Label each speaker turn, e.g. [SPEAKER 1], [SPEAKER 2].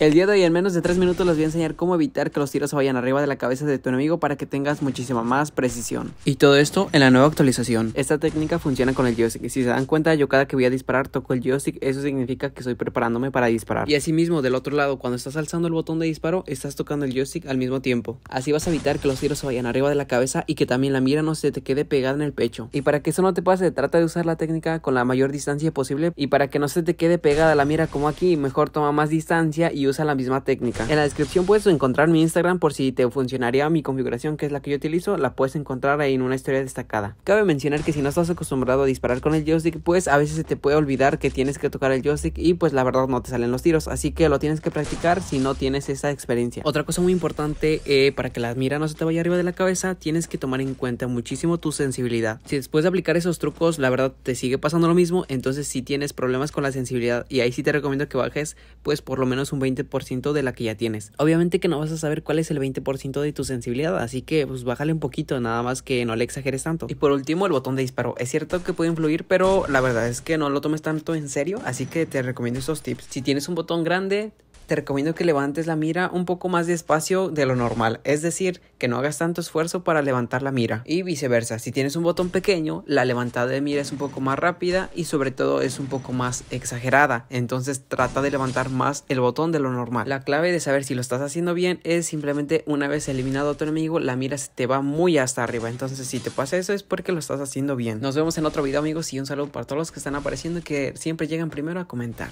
[SPEAKER 1] El día de hoy en menos de 3 minutos les voy a enseñar cómo evitar que los tiros se vayan arriba de la cabeza de tu enemigo para que tengas muchísima más precisión. Y todo esto en la nueva actualización. Esta técnica funciona con el joystick. Si se dan cuenta yo cada que voy a disparar toco el joystick, eso significa que estoy preparándome para disparar. Y asimismo del otro lado cuando estás alzando el botón de disparo estás tocando el joystick al mismo tiempo. Así vas a evitar que los tiros se vayan arriba de la cabeza y que también la mira no se te quede pegada en el pecho. Y para que eso no te pase trata de usar la técnica con la mayor distancia posible y para que no se te quede pegada la mira como aquí mejor toma más distancia y usa la misma técnica. En la descripción puedes encontrar mi Instagram por si te funcionaría mi configuración que es la que yo utilizo, la puedes encontrar ahí en una historia destacada. Cabe mencionar que si no estás acostumbrado a disparar con el joystick, pues a veces se te puede olvidar que tienes que tocar el joystick y pues la verdad no te salen los tiros, así que lo tienes que practicar si no tienes esa experiencia. Otra cosa muy importante eh, para que la mira no se te vaya arriba de la cabeza, tienes que tomar en cuenta muchísimo tu sensibilidad. Si después de aplicar esos trucos la verdad te sigue pasando lo mismo, entonces si tienes problemas con la sensibilidad y ahí sí te recomiendo que bajes pues por lo menos un 20 ciento de la que ya tienes. Obviamente que no vas a saber cuál es el 20% de tu sensibilidad, así que pues bájale un poquito, nada más que no le exageres tanto. Y por último, el botón de disparo. Es cierto que puede influir, pero la verdad es que no lo tomes tanto en serio, así que te recomiendo estos tips. Si tienes un botón grande, te recomiendo que levantes la mira un poco más despacio de lo normal, es decir, que no hagas tanto esfuerzo para levantar la mira. Y viceversa, si tienes un botón pequeño, la levantada de mira es un poco más rápida y sobre todo es un poco más exagerada, entonces trata de levantar más el botón de lo normal. La clave de saber si lo estás haciendo bien es simplemente una vez eliminado a tu enemigo, la mira se te va muy hasta arriba, entonces si te pasa eso es porque lo estás haciendo bien. Nos vemos en otro video amigos y un saludo para todos los que están apareciendo y que siempre llegan primero a comentar.